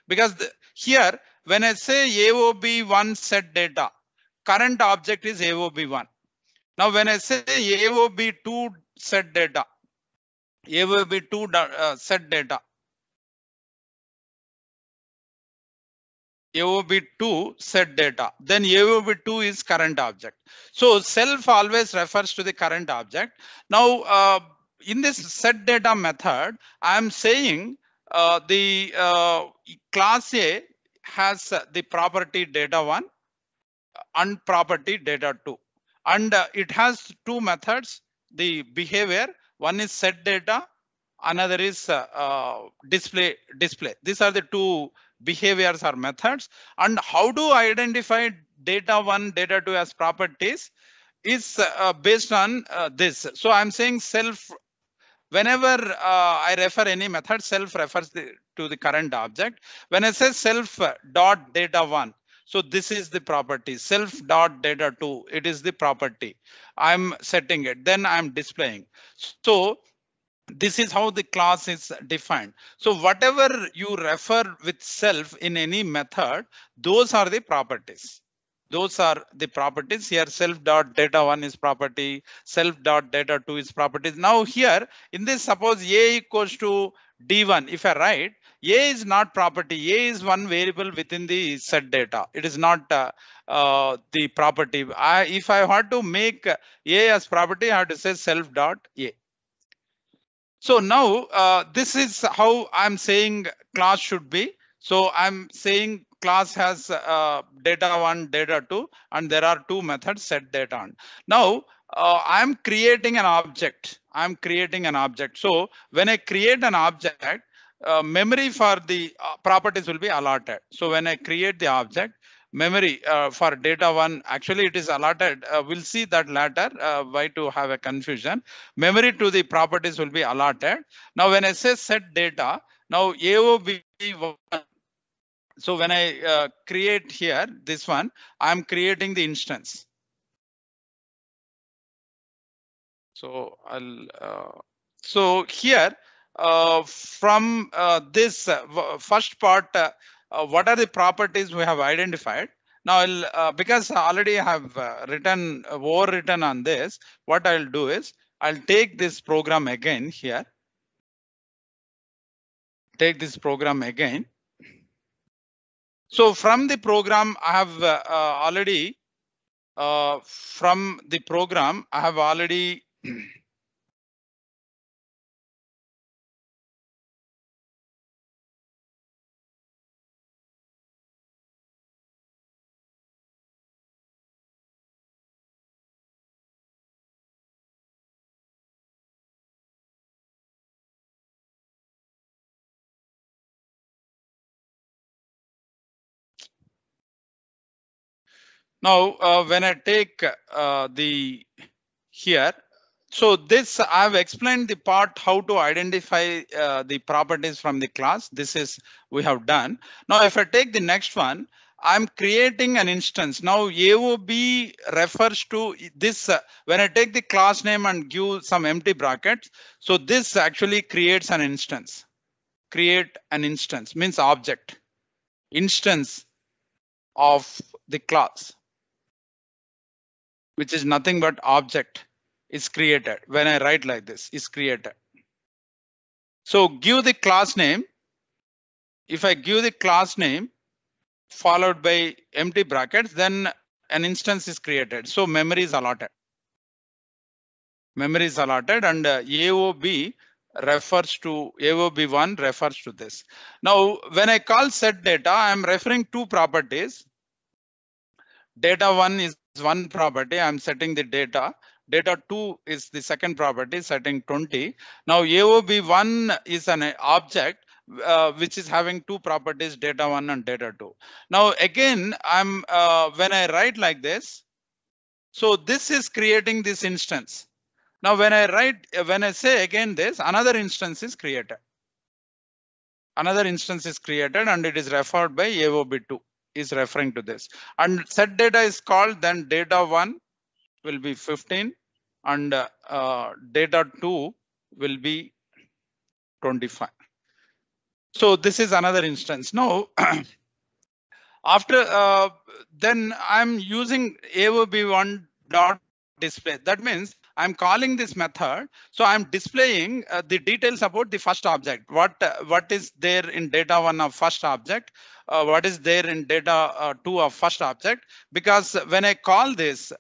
Because the, here, when I say AOB1 set data, current object is AOB1. Now, when I say AOB2 set data, AOB2 uh, set data, AOB2 set data. Then AOB2 is current object. So self always refers to the current object. Now uh, in this set data method, I'm saying uh, the uh, class A has the property data one and property data two. And uh, it has two methods, the behavior. One is set data, another is uh, uh, display display. These are the two behaviors or methods. And how to identify data one, data two as properties is uh, based on uh, this. So I'm saying self whenever uh, I refer any method, self refers the, to the current object. When I say self dot data one, so this is the property self dot data two. It is the property. I'm setting it. Then I'm displaying. So this is how the class is defined. So whatever you refer with self in any method, those are the properties those are the properties here self dot data one is property self dot data two is properties now here in this suppose a equals to d1 if i write a is not property a is one variable within the set data it is not uh, uh, the property I, if i had to make a as property i have to say self dot a so now uh, this is how i'm saying class should be so i'm saying class has uh, data one, data two, and there are two methods set data Now, uh, I'm creating an object. I'm creating an object. So when I create an object, uh, memory for the uh, properties will be allotted. So when I create the object, memory uh, for data one, actually it is allotted. Uh, we'll see that later why to have a confusion. Memory to the properties will be allotted. Now when I say set data, now AOB1 so when I uh, create here, this one, I'm creating the instance. So I'll, uh, so here uh, from uh, this uh, first part, uh, what are the properties we have identified? Now, I'll, because I already have written overwritten on this, what I'll do is I'll take this program again here. Take this program again so from the program, I have uh, uh, already, uh, from the program, I have already Now, uh, when I take uh, the here, so this I've explained the part how to identify uh, the properties from the class. This is we have done. Now, if I take the next one, I'm creating an instance. Now AOB refers to this, uh, when I take the class name and give some empty brackets, so this actually creates an instance. Create an instance means object, instance of the class which is nothing but object is created when I write like this is created. So give the class name. If I give the class name followed by empty brackets, then an instance is created. So memory is allotted. Memory is allotted and uh, AOB refers to AOB1 refers to this. Now, when I call set data, I'm referring to properties. Data one is one property, I'm setting the data. Data 2 is the second property, setting 20. Now AOB1 is an object uh, which is having two properties, data 1 and data 2. Now again, I'm uh, when I write like this, so this is creating this instance. Now when I write, when I say again this, another instance is created. Another instance is created and it is referred by AOB2 is referring to this. And set data is called, then data one will be 15 and uh, uh, data two will be 25. So this is another instance. Now, after uh, then I'm using AOB1 dot display. That means I'm calling this method. So I'm displaying uh, the details about the first object. What, uh, what is there in data one of first object? Uh, what is there in data uh, two of first object? Because when I call this,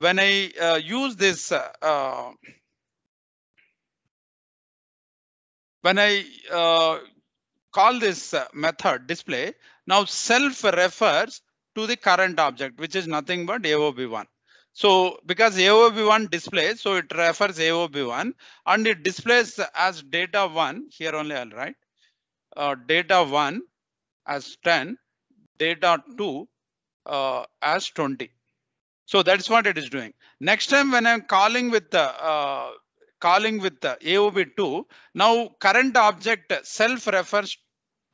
when I uh, use this, uh, when I call this method display, now self refers to the current object, which is nothing but AOB1. So because AOB1 displays, so it refers AOB1 and it displays as data 1, here only I'll write, uh, data 1 as 10, data 2 uh, as 20. So that's what it is doing. Next time when I'm calling with the uh, calling with the AOB2, now current object self refers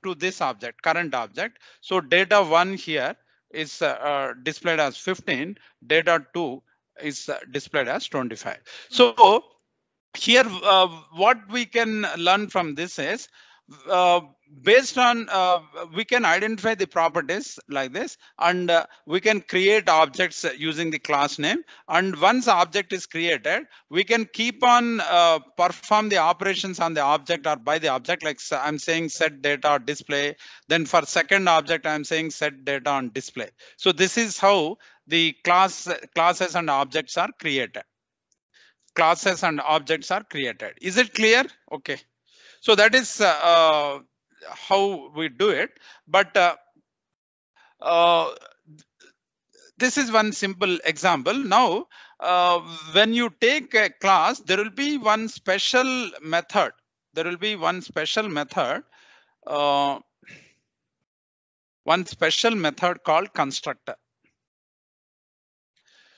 to this object, current object. So data 1 here is uh, displayed as 15, data 2 is uh, displayed as 25. So here, uh, what we can learn from this is based on uh, we can identify the properties like this and uh, we can create objects using the class name and once object is created we can keep on uh, perform the operations on the object or by the object like i'm saying set data display then for second object i'm saying set data on display so this is how the class classes and objects are created classes and objects are created is it clear okay so that is uh, uh how we do it. But uh, uh, this is one simple example. Now, uh, when you take a class, there will be one special method. There will be one special method, uh, one special method called constructor.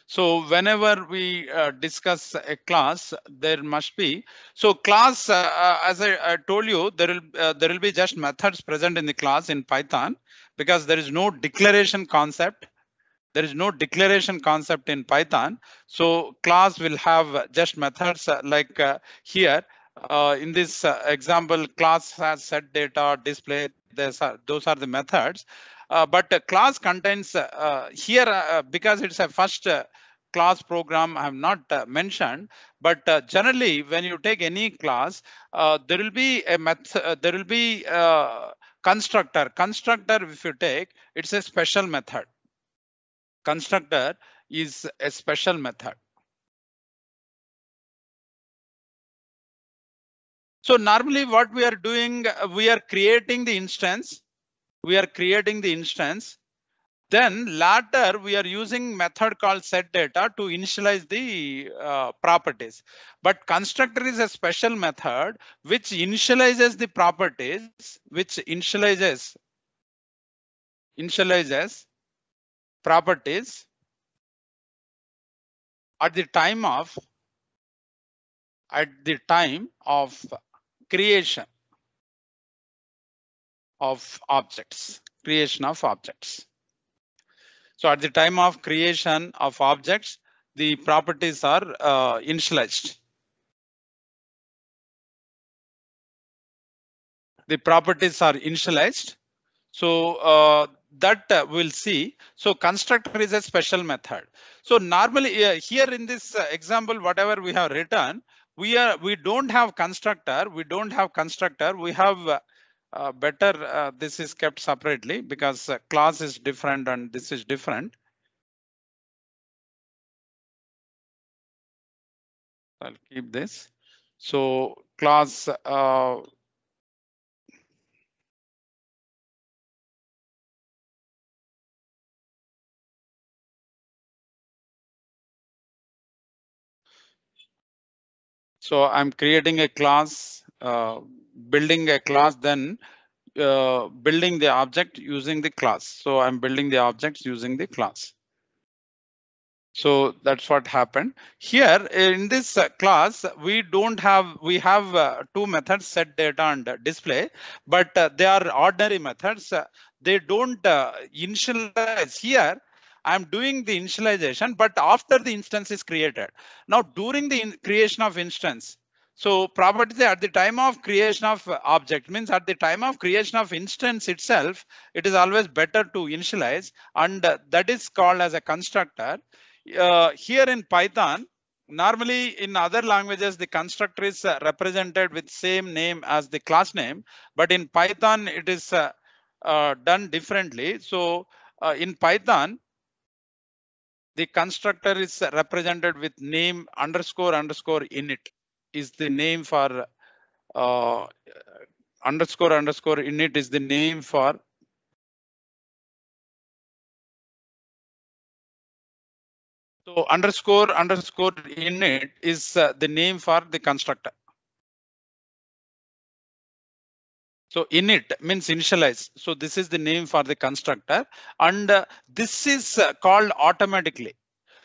So whenever we uh, discuss a class, there must be so class. Uh, uh, as I, I, told you, there will uh, there will be just methods present in the class in Python because there is no declaration concept. There is no declaration concept in Python. So class will have just methods uh, like uh, here. in this example, class has set data, display. Are, those are the methods. Uh, but class contains uh, here uh, because it's a first class program I have not uh, mentioned, but uh, generally when you take any class, uh, there will be a method, there will be constructor. Constructor, if you take, it's a special method. Constructor is a special method. So normally what we are doing, we are creating the instance we are creating the instance. Then later we are using method called set data to initialize the uh, properties. But constructor is a special method which initializes the properties, which initializes initializes properties at the time of at the time of creation of objects, creation of objects. So at the time of creation of objects, the properties are uh, initialized. The properties are initialized. So uh, that uh, we'll see. So constructor is a special method. So normally uh, here in this uh, example, whatever we have written, we are we don't have constructor. We don't have constructor. We have uh, uh, better uh, this is kept separately because uh, class is different and this is different. I'll keep this. So class uh, So I'm creating a class uh, building a class then uh, building the object using the class. So I'm building the objects using the class. So that's what happened here in this uh, class. We don't have we have uh, two methods set data and display, but uh, they are ordinary methods. Uh, they don't uh, initialize here. I'm doing the initialization, but after the instance is created. Now during the creation of instance, so property at the time of creation of object means at the time of creation of instance itself, it is always better to initialize and that is called as a constructor. Uh, here in Python, normally in other languages, the constructor is uh, represented with same name as the class name, but in Python it is uh, uh done differently. So uh, in Python, the constructor is represented with name underscore underscore init is the name for uh, underscore underscore init is the name for So underscore underscore init is uh, the name for the constructor. So init means initialize. So this is the name for the constructor and uh, this is uh, called automatically.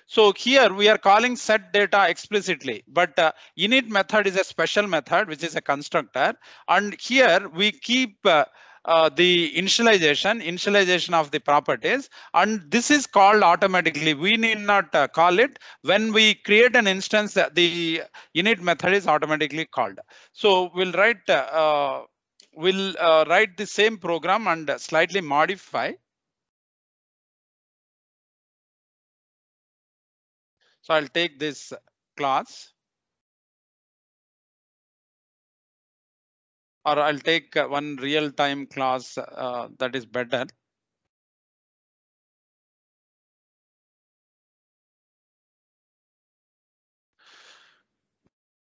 So here we are calling set data explicitly, but uh, init method is a special method, which is a constructor. And here we keep uh, uh, the initialization, initialization of the properties. And this is called automatically. We need not uh, call it. When we create an instance, uh, the init method is automatically called. So we'll write, uh, uh we'll uh, write the same program and slightly modify. So I'll take this class or I'll take one real time class uh, that is better.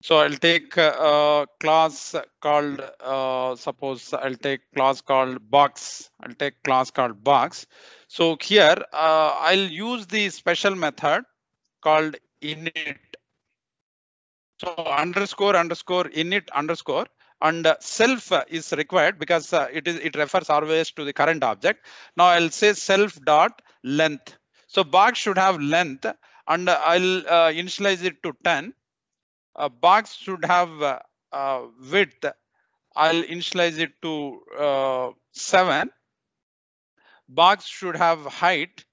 So I'll take uh, a class called, uh, suppose I'll take class called box. I'll take class called box. So here uh, I'll use the special method called init. So underscore underscore init underscore and self is required because uh, it is it refers always to the current object. Now I'll say self dot length. So box should have length and I'll uh, initialize it to 10. Uh, box should have uh, uh width. I'll initialize it to uh, 7. Box should have height.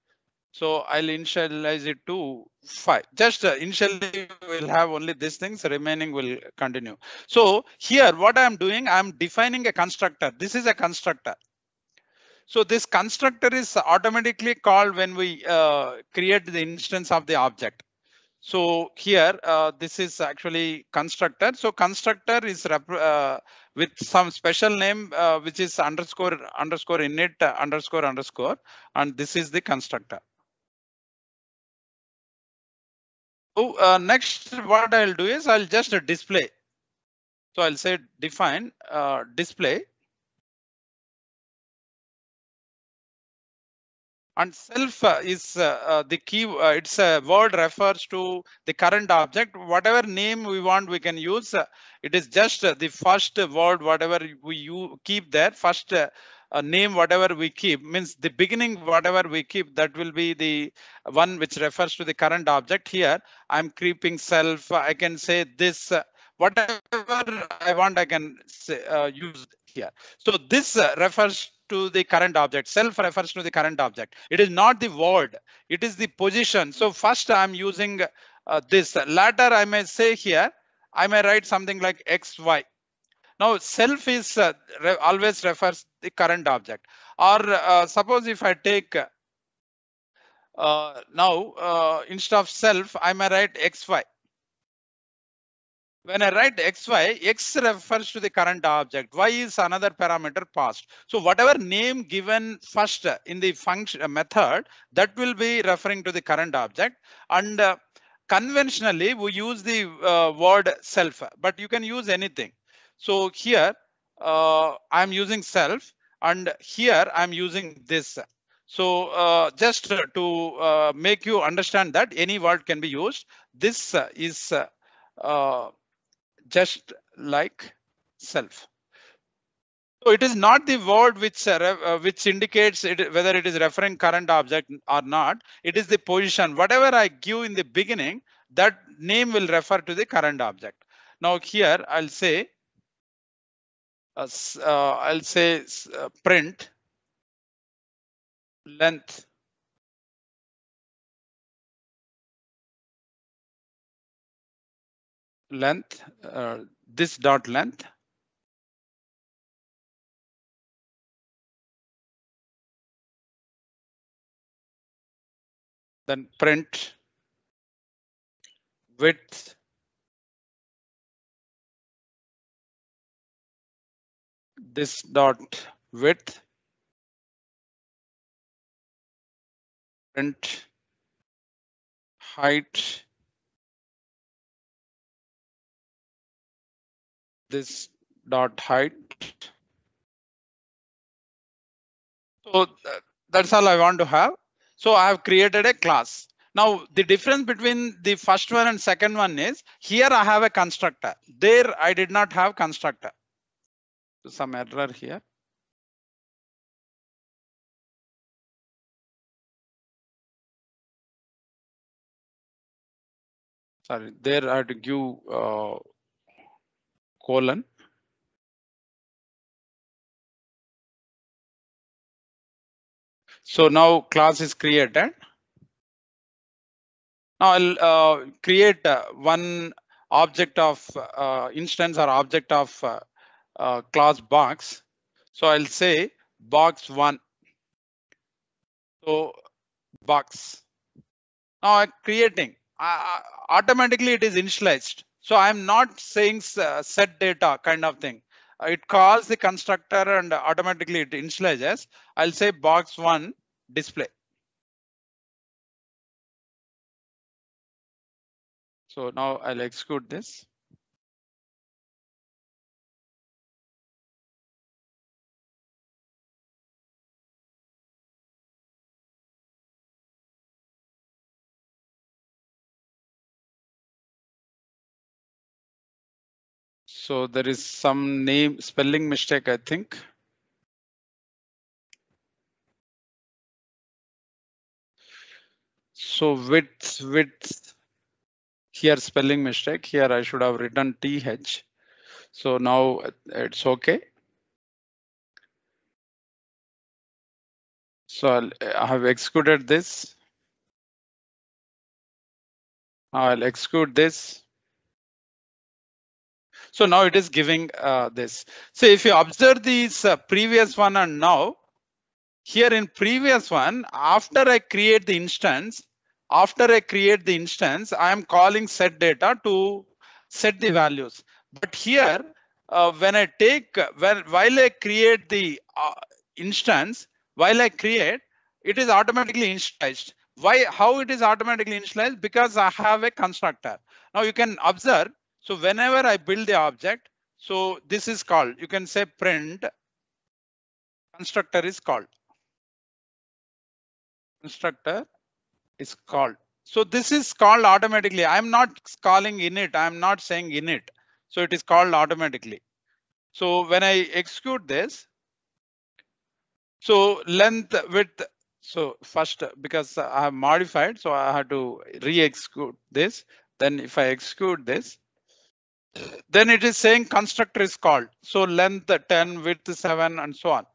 So I'll initialize it to five. Just uh, initially we'll have only these things, remaining will continue. So here what I'm doing, I'm defining a constructor. This is a constructor. So this constructor is automatically called when we uh, create the instance of the object. So here, uh, this is actually constructor. So constructor is uh, with some special name, uh, which is underscore, underscore init, uh, underscore, underscore, and this is the constructor. Oh, uh, next, what I'll do is I'll just display. So I'll say define uh, display. And self uh, is uh, uh, the key. Uh, it's a word refers to the current object. Whatever name we want, we can use. it is just the first word, whatever we you keep there. First a name whatever we keep means the beginning whatever we keep that will be the one which refers to the current object here i'm creeping self i can say this uh, whatever i want i can say, uh, use here so this uh, refers to the current object self refers to the current object it is not the word it is the position so first i'm using uh, this latter i may say here i may write something like xy now self is uh, re always refers the current object. Or uh, suppose if I take uh, now uh, instead of self, I may write xy. When I write xy, x refers to the current object. Y is another parameter passed. So whatever name given first in the function uh, method, that will be referring to the current object. And uh, conventionally we use the uh, word self but you can use anything so here uh, I'm using self and here I'm using this. So uh, just to uh, make you understand that any word can be used, this is uh, just like self. So it is not the word which uh, uh, which indicates it, whether it is referring current object or not. It is the position. Whatever I give in the beginning, that name will refer to the current object. Now here I'll say uh, I'll say uh, print length length uh, this dot length then print width this dot width print height this dot height so that's all i want to have so i have created a class now the difference between the first one and second one is here i have a constructor there i did not have constructor some error here. Sorry, there I would give uh, colon. So now class is created. Now I'll uh, create uh, one object of uh, instance or object of uh, uh, class box. So I'll say box one. So box. Now I'm creating, uh, automatically it is initialized. So I'm not saying uh, set data kind of thing. Uh, it calls the constructor and automatically it initializes. I'll say box one display. So now I'll execute this. So there is some name spelling mistake, I think. So width, width, here spelling mistake. Here I should have written TH. So now it's okay. So I'll, I have executed this. I'll execute this. So now it is giving uh, this. So if you observe these uh, previous one and now, here in previous one, after I create the instance, after I create the instance, I am calling set data to set the values. But here, uh, when I take, when while I create the uh, instance, while I create, it is automatically initialized why how it is automatically initialized because i have a constructor now you can observe so whenever I build the object, so this is called, you can say print constructor is called. Constructor is called. So this is called automatically. I'm not calling init. I'm not saying init. So it is called automatically. So when I execute this, so length, width, so first because I have modified, so I have to re-execute this. Then if I execute this, then it is saying constructor is called. So length 10, width 7, and so on.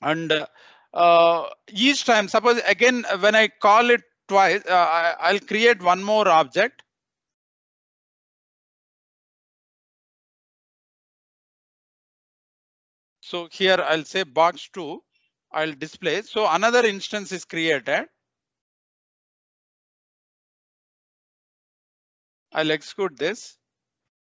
And uh, uh, each time, suppose again, when I call it twice, uh, I, I'll create one more object. So here I'll say box 2, I'll display. So another instance is created. I'll execute this.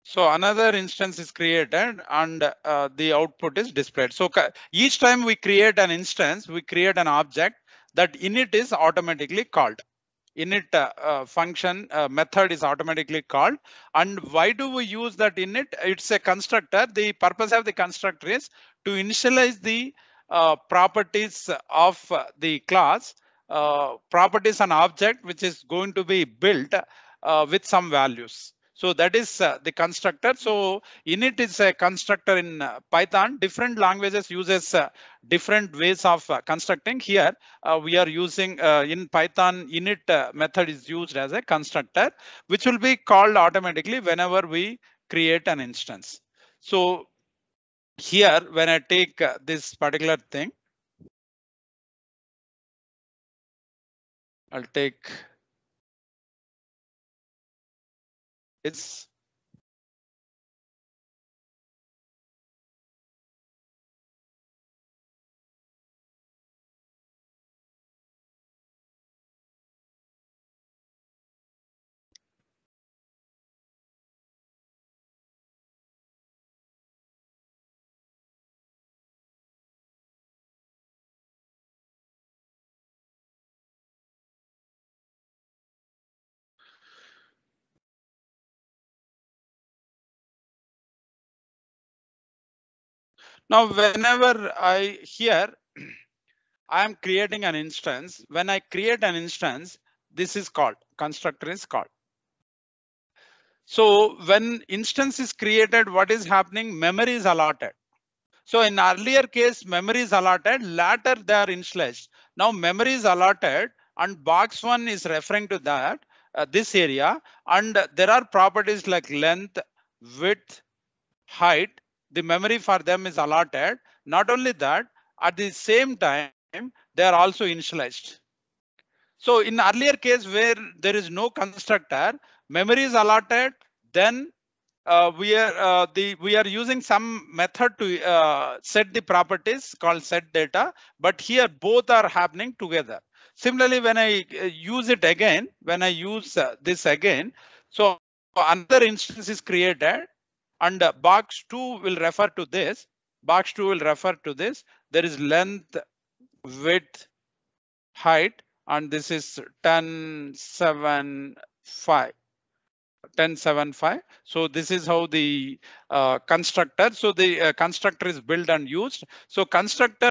So another instance is created and uh, the output is displayed. So each time we create an instance, we create an object that init is automatically called. Init uh, uh, function uh, method is automatically called. And why do we use that init? It's a constructor. The purpose of the constructor is to initialize the uh, properties of uh, the class, properties an object which is going to be built with some values. So that is uh, the constructor. So init is a constructor in uh, Python. Different languages uses uh, different ways of uh, constructing. Here uh, we are using uh, in Python init method is used as a constructor, which will be called automatically whenever we create an instance. So here when I take this particular thing, I'll take it's Now, whenever I here, I am creating an instance. When I create an instance, this is called constructor is called. So when instance is created, what is happening? Memory is allotted. So in earlier case, memory is allotted, later they are initialized. Now memory is allotted and box one is referring to that, uh, this area. And there are properties like length, width, height, the memory for them is allotted. Not only that, at the same time, they are also initialized. So in earlier case where there is no constructor, memory is allotted, then uh, we are uh, the we are using some method to uh, set the properties called set data, but here both are happening together. Similarly, when I uh, use it again, when I use uh, this again, so another instance is created and uh, box 2 will refer to this. Box 2 will refer to this. There is length, width, height, and this is 1075. 1075. So this is how the uh, constructor. So the uh, constructor is built and used. So constructor